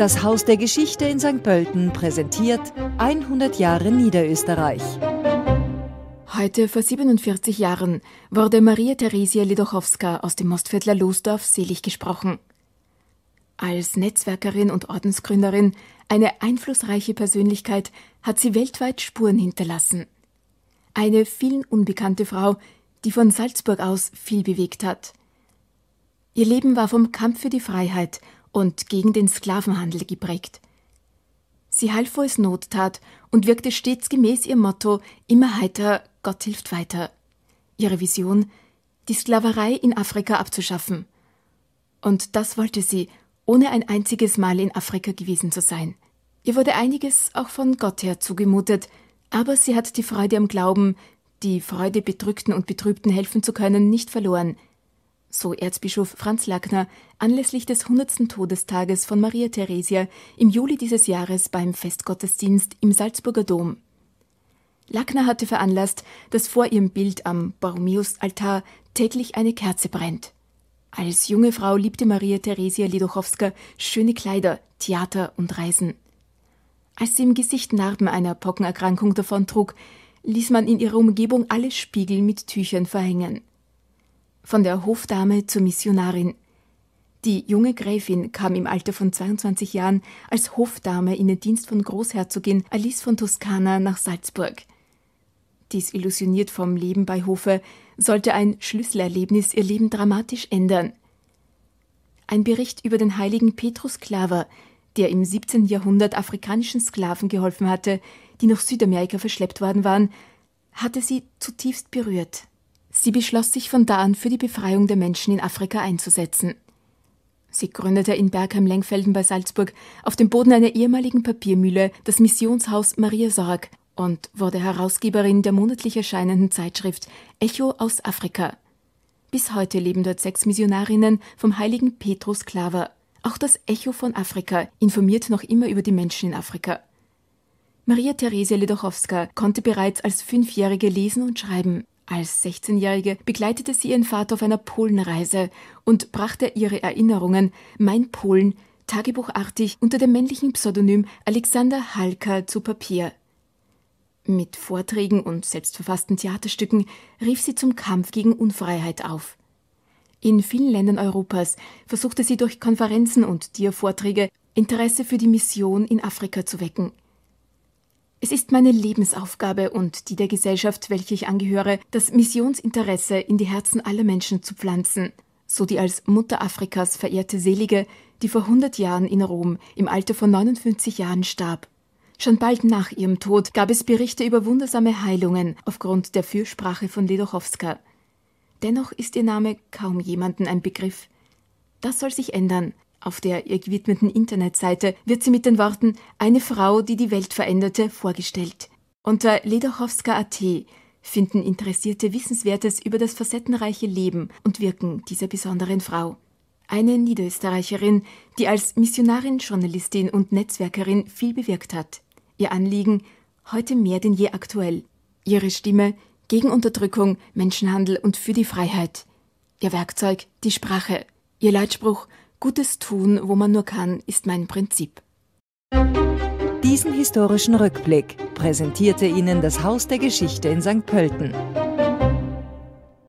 Das Haus der Geschichte in St. Pölten präsentiert 100 Jahre Niederösterreich. Heute vor 47 Jahren wurde Maria Theresia Lidochowska aus dem Mostviertler Losdorf selig gesprochen. Als Netzwerkerin und Ordensgründerin, eine einflussreiche Persönlichkeit, hat sie weltweit Spuren hinterlassen. Eine vielen unbekannte Frau, die von Salzburg aus viel bewegt hat. Ihr Leben war vom Kampf für die Freiheit und gegen den Sklavenhandel geprägt. Sie half, wo es Not tat und wirkte stets gemäß ihrem Motto immer heiter, Gott hilft weiter. Ihre Vision, die Sklaverei in Afrika abzuschaffen. Und das wollte sie, ohne ein einziges Mal in Afrika gewesen zu sein. Ihr wurde einiges auch von Gott her zugemutet, aber sie hat die Freude am Glauben, die Freude, Bedrückten und Betrübten helfen zu können, nicht verloren – so Erzbischof Franz Lackner anlässlich des 100. Todestages von Maria Theresia im Juli dieses Jahres beim Festgottesdienst im Salzburger Dom. Lackner hatte veranlasst, dass vor ihrem Bild am Borromeus-Altar täglich eine Kerze brennt. Als junge Frau liebte Maria Theresia Ledochowska schöne Kleider, Theater und Reisen. Als sie im Gesicht Narben einer Pockenerkrankung davontrug, ließ man in ihrer Umgebung alle Spiegel mit Tüchern verhängen. Von der Hofdame zur Missionarin. Die junge Gräfin kam im Alter von 22 Jahren als Hofdame in den Dienst von Großherzogin Alice von Toskana nach Salzburg. Dies illusioniert vom Leben bei Hofe, sollte ein Schlüsselerlebnis ihr Leben dramatisch ändern. Ein Bericht über den heiligen Petrus Klaver, der im 17. Jahrhundert afrikanischen Sklaven geholfen hatte, die nach Südamerika verschleppt worden waren, hatte sie zutiefst berührt. Sie beschloss sich von da an für die Befreiung der Menschen in Afrika einzusetzen. Sie gründete in Bergheim-Lengfelden bei Salzburg auf dem Boden einer ehemaligen Papiermühle das Missionshaus Maria Sorg und wurde Herausgeberin der monatlich erscheinenden Zeitschrift Echo aus Afrika. Bis heute leben dort sechs Missionarinnen vom heiligen Petrus Klaver. Auch das Echo von Afrika informiert noch immer über die Menschen in Afrika. Maria Theresia Ledochowska konnte bereits als Fünfjährige lesen und schreiben. Als 16-Jährige begleitete sie ihren Vater auf einer Polenreise und brachte ihre Erinnerungen Mein Polen tagebuchartig unter dem männlichen Pseudonym Alexander Halker zu Papier. Mit Vorträgen und selbstverfassten Theaterstücken rief sie zum Kampf gegen Unfreiheit auf. In vielen Ländern Europas versuchte sie durch Konferenzen und Tiervorträge Interesse für die Mission in Afrika zu wecken – es ist meine Lebensaufgabe und die der Gesellschaft, welche ich angehöre, das Missionsinteresse in die Herzen aller Menschen zu pflanzen, so die als Mutter Afrikas verehrte Selige, die vor 100 Jahren in Rom im Alter von 59 Jahren starb. Schon bald nach ihrem Tod gab es Berichte über wundersame Heilungen aufgrund der Fürsprache von Ledochowska. Dennoch ist ihr Name kaum jemanden ein Begriff. Das soll sich ändern. Auf der ihr gewidmeten Internetseite wird sie mit den Worten Eine Frau, die die Welt veränderte, vorgestellt. Unter lederchowska.at finden Interessierte Wissenswertes über das facettenreiche Leben und Wirken dieser besonderen Frau. Eine Niederösterreicherin, die als Missionarin, Journalistin und Netzwerkerin viel bewirkt hat. Ihr Anliegen heute mehr denn je aktuell. Ihre Stimme gegen Unterdrückung, Menschenhandel und für die Freiheit. Ihr Werkzeug die Sprache. Ihr Leitspruch Gutes tun, wo man nur kann, ist mein Prinzip. Diesen historischen Rückblick präsentierte Ihnen das Haus der Geschichte in St. Pölten.